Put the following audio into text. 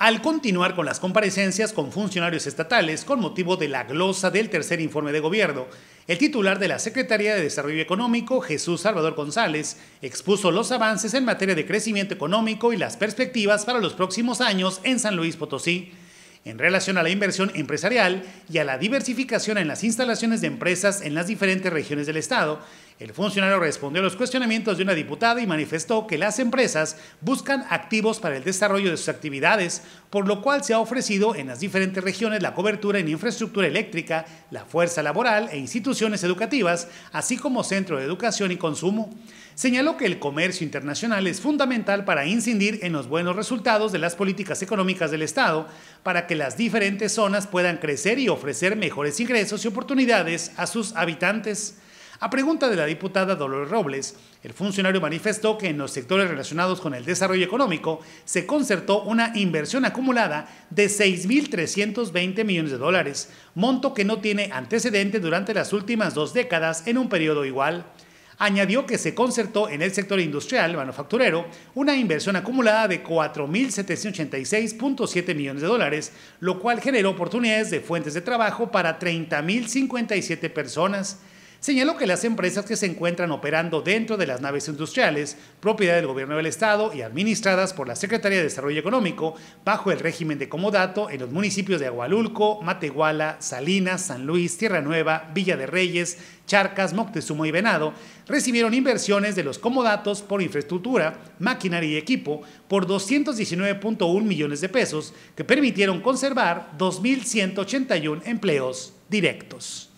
al continuar con las comparecencias con funcionarios estatales con motivo de la glosa del tercer informe de gobierno, el titular de la Secretaría de Desarrollo Económico, Jesús Salvador González, expuso los avances en materia de crecimiento económico y las perspectivas para los próximos años en San Luis Potosí. En relación a la inversión empresarial y a la diversificación en las instalaciones de empresas en las diferentes regiones del Estado, el funcionario respondió a los cuestionamientos de una diputada y manifestó que las empresas buscan activos para el desarrollo de sus actividades, por lo cual se ha ofrecido en las diferentes regiones la cobertura en infraestructura eléctrica, la fuerza laboral e instituciones educativas, así como centro de educación y consumo. Señaló que el comercio internacional es fundamental para incidir en los buenos resultados de las políticas económicas del Estado, para que las diferentes zonas puedan crecer y ofrecer mejores ingresos y oportunidades a sus habitantes. A pregunta de la diputada Dolores Robles, el funcionario manifestó que en los sectores relacionados con el desarrollo económico se concertó una inversión acumulada de 6.320 millones de dólares, monto que no tiene antecedente durante las últimas dos décadas en un periodo igual. Añadió que se concertó en el sector industrial manufacturero una inversión acumulada de 4.786.7 millones de dólares, lo cual generó oportunidades de fuentes de trabajo para 30.057 personas señaló que las empresas que se encuentran operando dentro de las naves industriales, propiedad del gobierno del Estado y administradas por la Secretaría de Desarrollo Económico, bajo el régimen de comodato en los municipios de Agualulco, Matehuala, Salinas, San Luis, Tierra Nueva, Villa de Reyes, Charcas, Moctezuma y Venado, recibieron inversiones de los comodatos por infraestructura, maquinaria y equipo por 219.1 millones de pesos que permitieron conservar 2.181 empleos directos.